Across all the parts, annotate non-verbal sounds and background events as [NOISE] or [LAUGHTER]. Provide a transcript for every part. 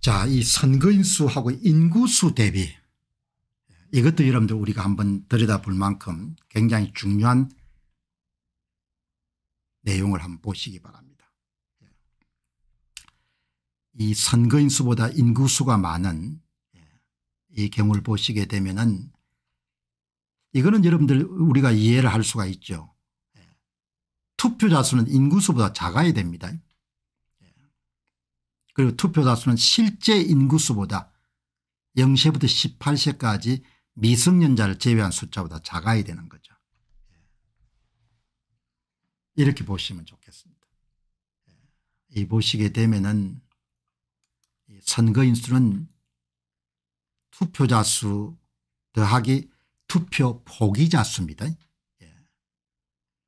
자, 이 선거인 수하고 인구수 대비 이것도 여러분들 우리가 한번 들여다볼 만큼 굉장히 중요한 내용을 한번 보시기 바랍니다. 이 선거인 수보다 인구수가 많은 이 경우를 보시게 되면은 이거는 여러분들 우리가 이해를 할 수가 있죠. 투표자 수는 인구수보다 작아야 됩니다. 그리고 투표다수는 실제 인구수보다 0세부터 18세까지 미성년자를 제외한 숫자보다 작아야 되는 거죠. 예. 이렇게 보시면 좋겠습니다. 예. 이 보시게 되면은 선거인 수는 투표자 수 더하기 투표 포기자 수입니다. 예.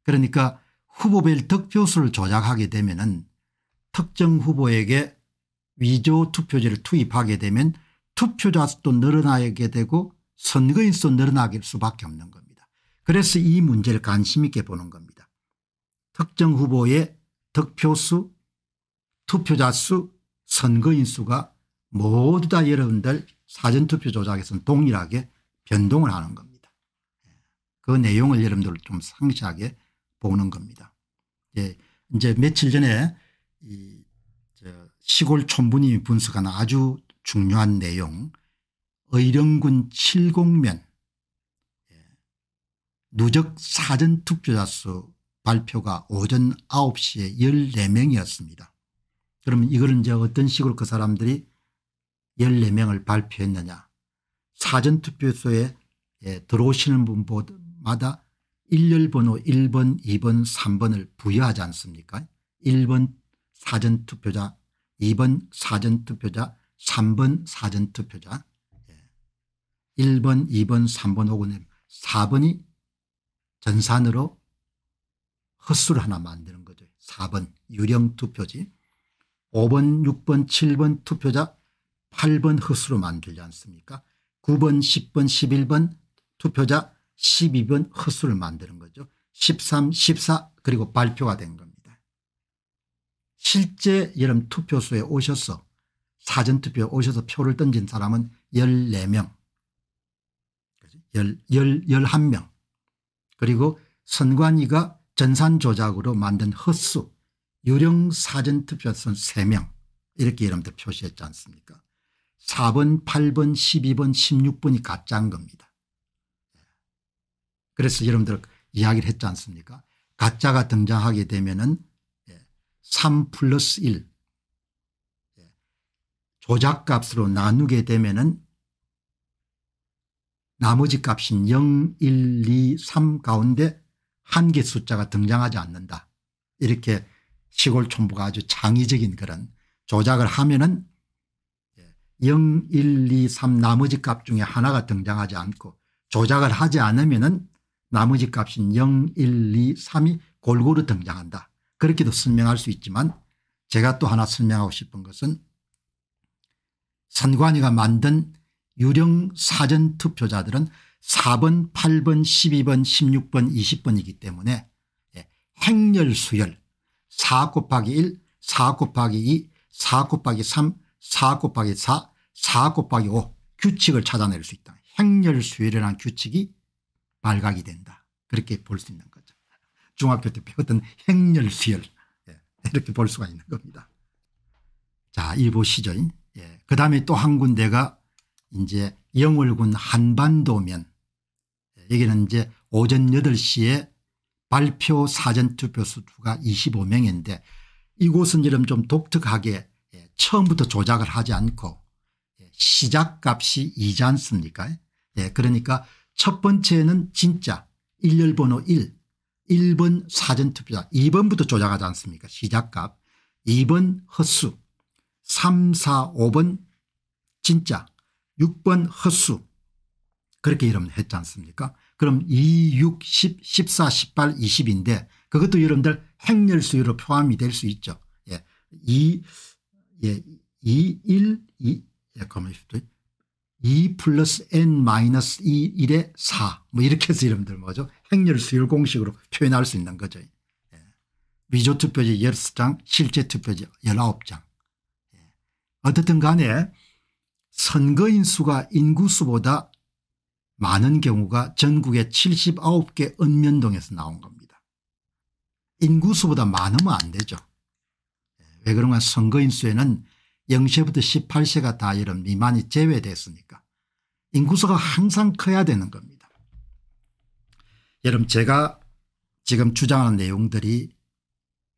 그러니까 후보별 득표수를 조작하게 되면은 특정 후보에게 위조 투표제를 투입하게 되면 투표자 수도 늘어나게 되고 선거인 수도 늘어나길 수밖에 없는 겁니다. 그래서 이 문제를 관심 있게 보는 겁니다. 특정 후보의 득표수 투표자 수 선거인 수가 모두 다 여러분들 사전투표 조작에서는 동일하게 변동을 하는 겁니다. 그 내용을 여러분들 좀 상세하게 보는 겁니다. 예, 이제 며칠 전에 이, 저, 시골 촌부님이 분석한 아주 중요한 내용 의령군 70면 예. 누적 사전투표자 수 발표가 오전 9시에 14명이었습니다. 그럼 이거는 이제 어떤 식으로 그 사람들이 14명을 발표했느냐. 사전투표소에 예, 들어오시는 분마다 일렬 번호 1번, 2번, 3번을 부여하지 않습니까? 1번 사전투표자 2번 사전투표자 3번 사전투표자 1번 예. 2번 3번 5번 4번이 전산으로 헛수를 하나 만드는 거죠. 4번 유령투표지 5번 6번 7번 투표자 8번 헛수로 만들지 않습니까 9번 10번 11번 투표자 12번 헛수를 만드는 거죠. 13 14 그리고 발표가 된 겁니다. 실제 여름 투표소에 오셔서 사전투표에 오셔서 표를 던진 사람은 14명 11명 그리고 선관위가 전산 조작으로 만든 헛수 유령 사전투표선 3명 이렇게 여러분들 표시했지 않습니까 4번 8번 12번 16번이 가짜인 겁니다 그래서 여러분들 이야기를 했지 않습니까 가짜가 등장하게 되면 은3 플러스 1 예. 조작값으로 나누게 되면 나머지 값인 0, 1, 2, 3 가운데 한 개 숫자가 등장하지 않는다. 이렇게 시골 촌부가 아주 창의적인 그런 조작을 하면은 0, 1, 2, 3 나머지 값 중에 하나가 등장하지 않고 조작을 하지 않으면은 나머지 값인 0, 1, 2, 3이 골고루 등장한다. 그렇게도 설명할 수 있지만 제가 또 하나 설명하고 싶은 것은 선관위가 만든 유령 사전 투표자들은 4번 8번 12번 16번 20번이기 때문에 예, 행렬 수열 4 곱하기 1 4 곱하기 2 4 곱하기 3 4 곱하기 4 4 곱하기 5 규칙을 찾아낼 수 있다. 행렬 수열이라는 규칙이 발각이 된다. 그렇게 볼 수 있는 중학교 때 배웠던 행렬수열 예. 이렇게 볼 수가 있는 겁니다. 자, 이 보시죠. 예. 그 다음에 또 한 군데가 이제 영월군 한반도면 예, 여기는 이제 오전 8시에 발표 사전투표 수가 25명인데 이곳은 이름 좀 독특하게 예, 처음부터 조작을 하지 않고 예, 시작값이 2지 않습니까 예, 그러니까 첫 번째는 진짜 일렬번호 1 1번 사전투표자 2번부터 조작하지 않습니까 시작값 2번 허수 3, 4, 5번 진짜 6번 허수 그렇게 여러분 했지 않습니까 그럼 2, 6, 10, 14, 18, 20인데 그것도 여러분들 행렬수로 포함이 될 수 있죠. 예. 2, 예. 2, 1, 플러스 n 마이너스 2 1의 4뭐 이렇게 해서 여러분들 뭐죠 행렬 수열 공식으로 표현할 수 있는 거죠. 예. 위조 투표지 10장 실제 투표지 19장 예. 어떻든 간에 선거인 수가 인구수보다 많은 경우가 전국의 79개 읍면동에서 나온 겁니다. 인구수보다 많으면 안 되죠. 예. 왜 그런가 선거인 수에는 0세부터 18세가 다 이런 미만이 제외됐으니까 인구수가 항상 커야 되는 겁니다. 여러분 제가 지금 주장하는 내용들이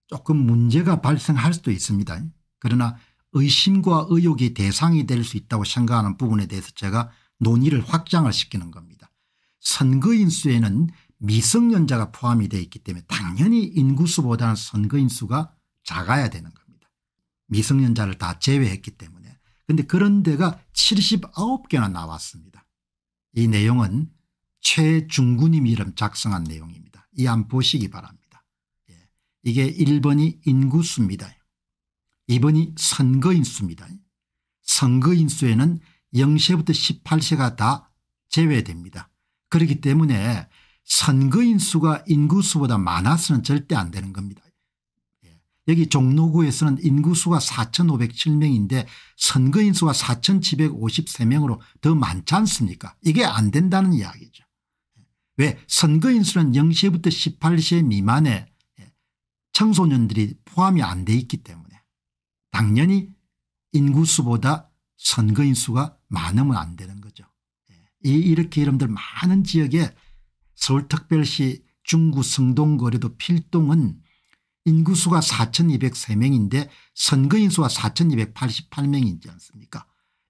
조금 문제가 발생할 수도 있습니다. 그러나 의심과 의혹이 대상이 될 수 있다고 생각하는 부분에 대해서 제가 논의를 확장을 시키는 겁니다. 선거인 수에는 미성년자가 포함이 되어 있기 때문에 당연히 인구수보다는 선거인 수가 작아야 되는 겁니다. 미성년자를 다 제외했기 때문에. 그런데 그런 데가 79개나 나왔습니다. 이 내용은 최중구님 이름 작성한 내용입니다. 이 안 보시기 바랍니다. 예. 이게 1번이 인구수입니다. 2번이 선거인수입니다. 선거인수에는 0세부터 18세가 다 제외됩니다. 그렇기 때문에 선거인수가 인구수보다 많아서는 절대 안 되는 겁니다. 여기 종로구에서는 인구수가 4,507명인데 선거인수가 4,753명으로 더 많지 않습니까 이게 안 된다는 이야기죠. 왜 선거인수는 0시부터 18세 미만의 청소년들이 포함이 안 돼 있기 때문에 당연히 인구수보다 선거인수가 많으면 안 되는 거죠. 이 이렇게 여러분들 많은 지역에 서울특별시 중구 성동거리도 필동은 인구수가 4203명인데 선거인수가 4288명이지 않습니까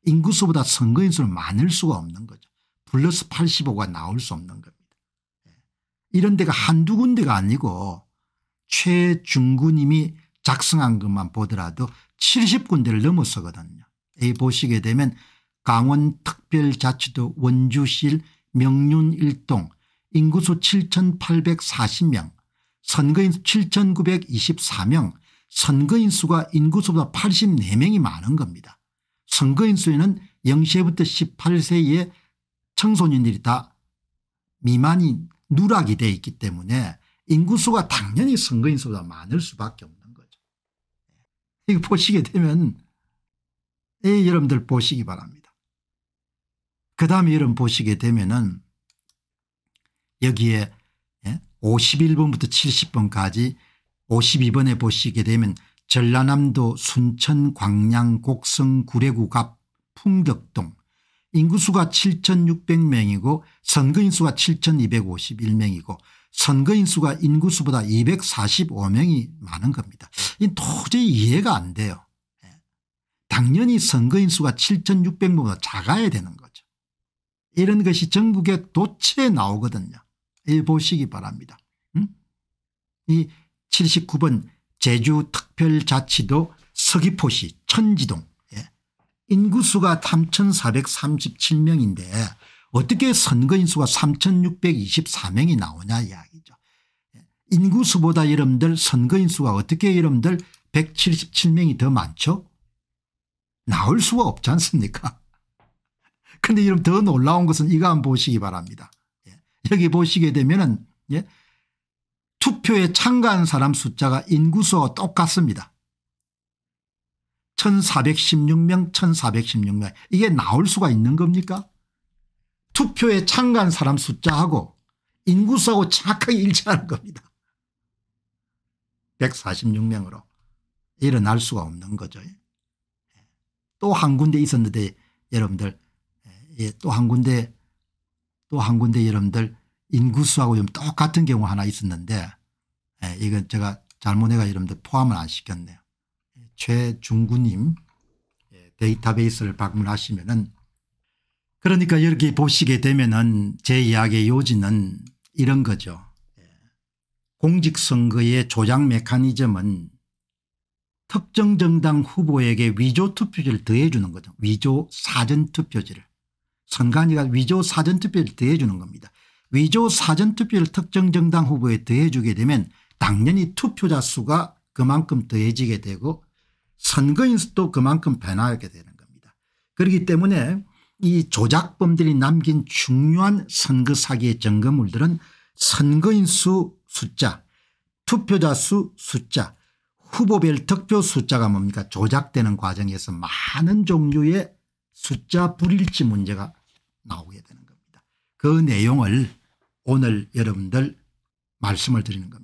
인구수보다 선거인수는 많을 수가 없는 거죠. 플러스 85가 나올 수 없는 겁니다. 예. 이런 데가 한두 군데가 아니고 최중군님이 작성한 것만 보더라도 70군데를 넘어서거든요. 이 보시게 되면 강원특별자치도 원주실 명륜 1동 인구수 7840명 선거인 7,924명 선거인 수가 인구수보다 84명이 많은 겁니다. 선거인 수에는 0세부터 18세의 청소년들이 다 미만이 누락이 돼 있기 때문에 인구수가 당연히 선거인 수보다 많을 수밖에 없는 거죠. 이거 보시게 되면 예, 여러분들 보시기 바랍니다. 그 다음에 여러분 보시게 되면은 여기에 51번부터 70번까지 52번에 보시게 되면 전라남도 순천 광양 곡성 구례구 갑 풍덕동 인구수가 7600명이고 선거인수가 7251명이고 선거인수가 인구수보다 245명이 많은 겁니다. 이 도저히 이해가 안 돼요. 예. 당연히 선거인수가 7600보다 명 작아야 되는 거죠. 이런 것이 전국에 도체 나오거든요. 해보시기 바랍니다. 음? 이 79번 제주특별자치도 서귀포시 천지동 예. 인구수가 3437명인데 어떻게 선거인수가 3624명이 나오냐 이야기죠. 예. 인구수보다 여러분들 선거인수가 어떻게 여러분들 177명이 더 많죠? 나올 수가 없지 않습니까? [LAUGHS] 근데 여러분 더 놀라운 것은 이거 한번 보시기 바랍니다. 여기 보시게 되면은 예? 투표에 참가한 사람 숫자가 인구수와 똑같습니다. 1416명 1416명 이게 나올 수가 있는 겁니까 투표에 참가한 사람 숫자하고 인구수하고 정확하게 일치하는 겁니다. 146명으로 일어날 수가 없는 거죠. 예. 또한 군데 있었는데 여러분들 예, 또 한 군데 또한 군데 여러분들 인구수하고 좀 똑같은 경우 하나 있었는데 예, 이건 제가 잘못해가 여러분들 포함을 안 시켰네요. 예, 최중구님 예, 데이터베이스를 방문하시면은 그러니까 여기 보시게 되면은 제 이야기의 요지는 이런 거죠. 예, 공직선거의 조작 메커니즘은 특정 정당 후보에게 위조 투표지를 더해 주는 거죠. 위조 사전 투표지를. 선관위가 위조 사전투표를 더해주는 겁니다. 위조 사전투표를 특정 정당 후보에 더해주게 되면 당연히 투표자 수가 그만큼 더해지게 되고 선거인수도 그만큼 변화하게 되는 겁니다. 그렇기 때문에 이 조작범들이 남긴 중요한 선거 사기의 증거물들은 선거인수 숫자 투표자 수 숫자 후보별 득표 숫자가 뭡니까 조작되는 과정에서 많은 종류의 숫자 불일치 문제가 나오게 되는 겁니다. 그 내용을 오늘 여러분들 말씀을 드리는 겁니다.